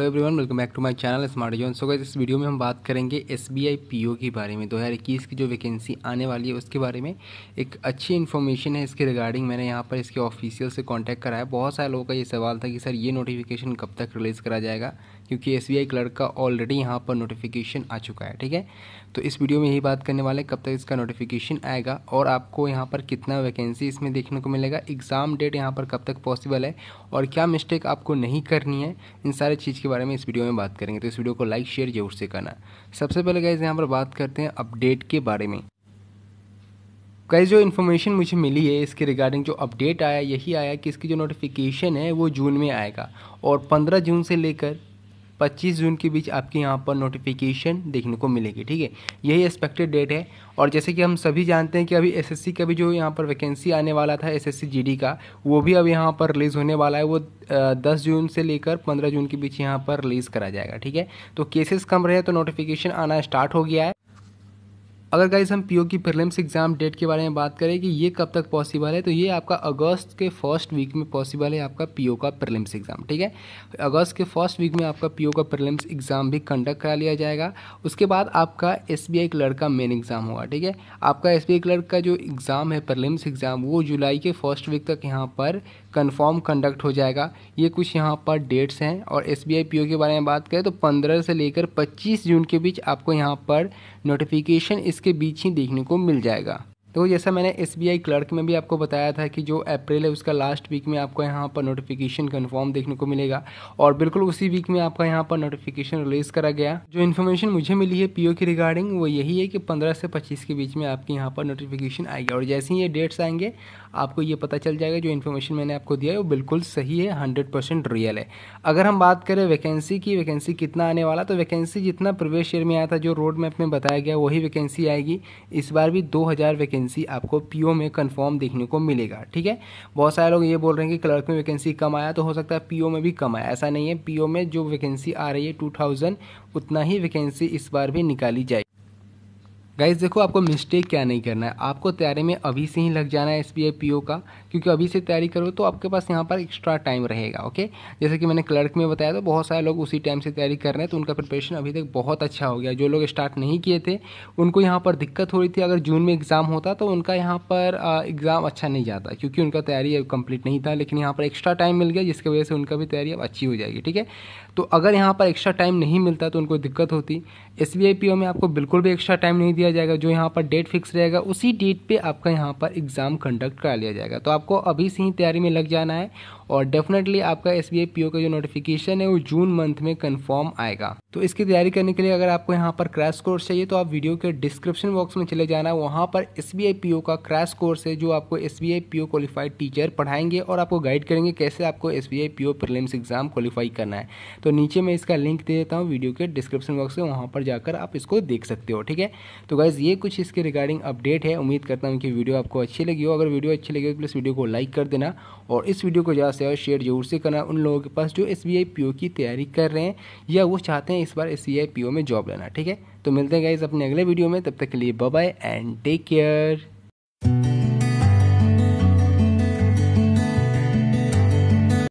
hello everyone welcome back to my channel smart zone so guys इस video में हम बात करेंगे S B I P O के बारे में दो हज़ार इक्कीस की जो वैकेंसी आने वाली है उसके बारे में एक अच्छी इन्फॉर्मेशन है इसके रिगार्डिंग मैंने यहाँ पर इसके ऑफिशियल से कांटेक्ट कराया बहुत सारे लोगों का ये सवाल था कि सर ये नोटिफिकेशन कब तक रिलीज़ करा जाएगा क्योंकि एस बी आई क्लर्क का ऑलरेडी यहाँ पर नोटिफिकेशन आ चुका है ठीक है तो इस वीडियो में यही बात करने वाले कब तक इसका नोटिफिकेशन आएगा और आपको यहाँ पर कितना वैकेंसी इसमें देखने को मिलेगा एग्ज़ाम डेट यहाँ पर कब तक पॉसिबल है और क्या मिस्टेक आपको नहीं करनी है इन सारे चीज़ के बारे में इस वीडियो में बात करेंगे तो इस वीडियो को लाइक शेयर जरूर से करना सबसे पहले गाइज यहाँ पर बात करते हैं अपडेट के बारे में गाइज जो इन्फॉर्मेशन मुझे मिली है इसके रिगार्डिंग जो अपडेट आया यही आया कि इसकी जो नोटिफिकेशन है वो जून में आएगा और पंद्रह जून से लेकर पच्चीस जून के बीच आपके यहाँ पर नोटिफिकेशन देखने को मिलेगी ठीक है यही एक्सपेक्टेड डेट है और जैसे कि हम सभी जानते हैं कि अभी एसएससी का भी जो यहाँ पर वैकेंसी आने वाला था एसएससी जीडी का वो भी अब यहाँ पर रिलीज़ होने वाला है वो दस जून से लेकर पंद्रह जून के बीच यहाँ पर रिलीज़ करा जाएगा ठीक है तो केसेस कम रहे तो नोटिफिकेशन आना स्टार्ट हो गया है अगर गाइज हम पीओ की प्रिलिम्स एग्ज़ाम डेट के बारे में बात करें कि ये कब तक पॉसिबल है तो ये आपका अगस्त के फर्स्ट वीक में पॉसिबल है आपका पीओ का प्रिलिम्स एग्ज़ाम ठीक है अगस्त के फर्स्ट वीक में आपका पीओ का प्रिलिम्स एग्ज़ाम भी कंडक्ट करा लिया जाएगा उसके बाद आपका एस बी आई क्लर्क का मेन एग्ज़ाम होगा ठीक है आपका एस बी आई क्लर्क का जो एग्ज़ाम है प्रिलिम्स एग्ज़ाम वो जुलाई के फर्स्ट वीक तक यहाँ पर कन्फर्म कंडक्ट हो जाएगा ये कुछ यहाँ पर डेट्स हैं और एस बी के बारे में बात करें तो 15 से लेकर 25 जून के बीच आपको यहाँ पर नोटिफिकेशन इसके बीच ही देखने को मिल जाएगा तो जैसा मैंने एस बी आई क्लर्क में भी आपको बताया था कि जो अप्रैल है उसका लास्ट वीक में आपको यहाँ पर नोटिफिकेशन कन्फर्म देखने को मिलेगा और बिल्कुल उसी वीक में आपका यहाँ पर नोटिफिकेशन रिलीज़ करा गया जो इन्फॉर्मेशन मुझे मिली है पीओ की रिगार्डिंग वो यही है कि 15 से 25 के बीच में आपके यहाँ पर नोटिफिकेशन आएगा और जैसे ही ये डेट्स आएंगे आपको ये पता चल जाएगा जो इन्फॉर्मेशन मैंने आपको दिया है वो बिल्कुल सही है हंड्रेड परसेंट रियल है अगर हम बात करें वैकेंसी की वैकेंसी कितना आने वाला तो वैकेंसी जितना प्रवेश ईयर में आया था जो रोड मैप में बताया गया वही वैकेंसी आएगी इस बार भी दो हज़ार वैकेंसी आपको पीओ में कंफर्म देखने को मिलेगा ठीक है बहुत सारे लोग ये बोल रहे हैं कि क्लर्क में वैकेंसी कम आया तो हो सकता है पीओ में भी कम आया ऐसा नहीं है पीओ में जो वैकेंसी आ रही है टू उतना ही वैकेंसी इस बार भी निकाली जाएगी गाइज देखो आपको मिस्टेक क्या नहीं करना है आपको तैयारी में अभी से ही लग जाना है S B I P O का क्योंकि अभी से तैयारी करो तो आपके पास यहाँ पर एक्स्ट्रा टाइम रहेगा ओके जैसे कि मैंने क्लर्क में बताया तो बहुत सारे लोग उसी टाइम से तैयारी कर रहे हैं तो उनका प्रिपरेशन अभी तक बहुत अच्छा हो गया जो लोग स्टार्ट नहीं किए थे उनको यहाँ पर दिक्कत हो रही थी अगर जून में एग्ज़ाम होता तो उनका यहाँ पर एग्ज़ाम अच्छा नहीं जाता क्योंकि उनका तैयारी कंप्लीट नहीं था लेकिन यहाँ पर एक्स्ट्रा टाइम मिल गया जिसकी वजह से उनका भी तैयारी अब अच्छी हो जाएगी ठीक है तो अगर यहाँ पर एक्स्ट्रा टाइम नहीं मिलता तो उनको दिक्कत होती S B I P O में आपको बिल्कुल भी एक्स्ट्रा टाइम नहीं दिया किया जाएगा जो यहाँ पर डेट फिक्स रहेगा उसी डेट पर आपका यहाँ पर एग्ज़ाम कंडक्ट करा लिया जाएगा तो आपको अभी से ही तैयारी में लग जाना है और डेफिनेटली आपका एस बी का जो नोटिफिकेशन है वो जून मंथ में कन्फर्म आएगा तो इसकी तैयारी करने के लिए अगर आपको यहाँ पर क्रैश कोर्स चाहिए तो आप वीडियो के डिस्क्रिप्शन बॉक्स में चले जाना वहाँ पर एस बी का क्रैश कोर्स है जो आपको एस बी क्वालिफाइड टीचर पढ़ाएंगे और आपको गाइड करेंगे कैसे आपको S B prelims exam qualify करना है तो नीचे मैं इसका लिंक दे देता हूँ वीडियो के डिस्क्रिप्शन बॉक्स में वहाँ पर जाकर आप इसको देख सकते हो ठीक है तो गाइज़ ये कुछ इसके रिगार्डिंग अपडेट है उम्मीद करता हूँ कि वीडियो आपको अच्छी लगी हो अगर वीडियो अच्छी लगी हो तो प्लीज़ वीडियो को लाइक कर देना और इस वीडियो को ज़्यादा से और शेयर जरूर से करना उन लोगों के पास जो एस बी की तैयारी कर रहे हैं या वो चाहते हैं इस बार एस में जॉब लेना ठीक है तो मिलते हैं गाइज अपने अगले वीडियो में तब तक के लिए बाय एंड टेक केयर